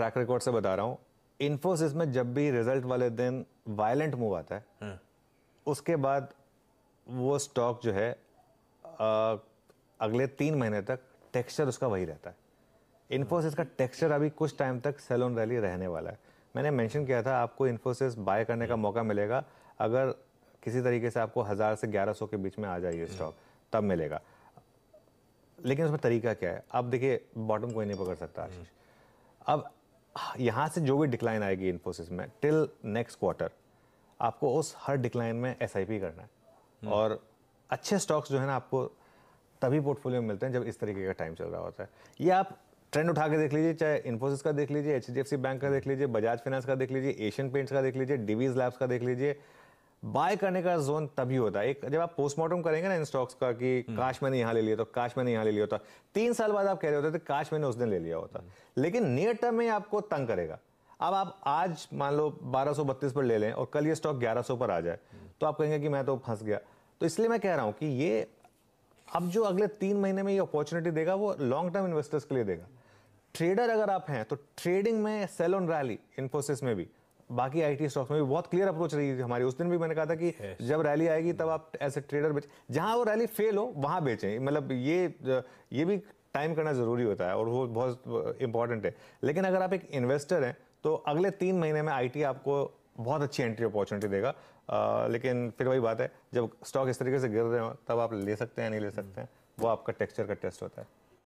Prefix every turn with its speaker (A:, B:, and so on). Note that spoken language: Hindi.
A: ट्रैक रिकॉर्ड से बता रहा हूँ इन्फोसिस में जब भी रिजल्ट वाले दिन वायलेंट मूव आता है हाँ। उसके बाद वो स्टॉक जो है आ, अगले तीन महीने तक टेक्सचर उसका वही रहता है इन्फोसिस का टेक्सचर अभी कुछ टाइम तक सेलोन रैली रहने वाला है मैंने मेंशन किया था आपको इन्फोसिस बाय करने का हाँ। मौका मिलेगा अगर किसी तरीके से आपको हज़ार से ग्यारह सौ के बीच में आ जाइए स्टॉक हाँ। तब मिलेगा लेकिन उसमें तरीका क्या है आप देखिए बॉटम कोई नहीं पकड़ सकता आशीष अब यहाँ से जो भी डिक्लाइन आएगी इन्फोसिस में टिल नेक्स्ट क्वार्टर आपको उस हर डिक्लाइन में एस करना है हम्म। और अच्छे स्टॉक्स जो है ना आपको तभी पोर्टफोलियो मिलते हैं जब इस तरीके का टाइम चल रहा होता है ये आप ट्रेंड उठा के देख लीजिए चाहे इन्फोसिस का देख लीजिए एच बैंक का देख लीजिए बजाज फाइनेंस का देख लीजिए एशियन पेंट्स का देख लीजिए डिवीज लैब्स का देख लीजिए बाय करने का जोन तभी होता है एक जब आप पोस्टमार्टम करेंगे ना इन स्टॉक्स का कि हम्म। काश मैंने यहाँ ले लिया तो काश मैंने यहाँ ले लिया होता तीन साल बाद आप कह रहे होते थे काश मैंने उस दिन ले लिया होता हम्म। लेकिन नियर टर्म में आपको तंग करेगा अब आप आज मान लो बारह पर ले लें और कल ये स्टॉक ग्यारह पर आ जाए हम्म। तो आप कहेंगे कि मैं तो फंस गया तो इसलिए मैं कह रहा हूँ कि ये अब जो अगले तीन महीने में ये अपॉर्चुनिटी देगा वो लॉन्ग टर्म इन्वेस्टर्स के लिए देगा ट्रेडर अगर आप हैं तो ट्रेडिंग में सेल ऑन रैली इन्फोसिस में भी बाकी आईटी स्टॉक्स में भी बहुत क्लियर अप्रोच रही थी हमारी उस दिन भी मैंने कहा था कि जब रैली आएगी तब आप एज ए ट्रेडर बेच जहाँ वो रैली फेल हो वहाँ बेचें मतलब ये ये भी टाइम करना ज़रूरी होता है और वो बहुत इंपॉर्टेंट है लेकिन अगर आप एक इन्वेस्टर हैं तो अगले तीन महीने में आईटी आपको बहुत अच्छी एंट्री अपॉर्चुनिटी देगा आ, लेकिन फिर वही बात है जब स्टॉक इस तरीके से गिर रहे हो तब आप ले सकते हैं नहीं ले सकते हैं वो आपका टेक्सचर का टेस्ट होता है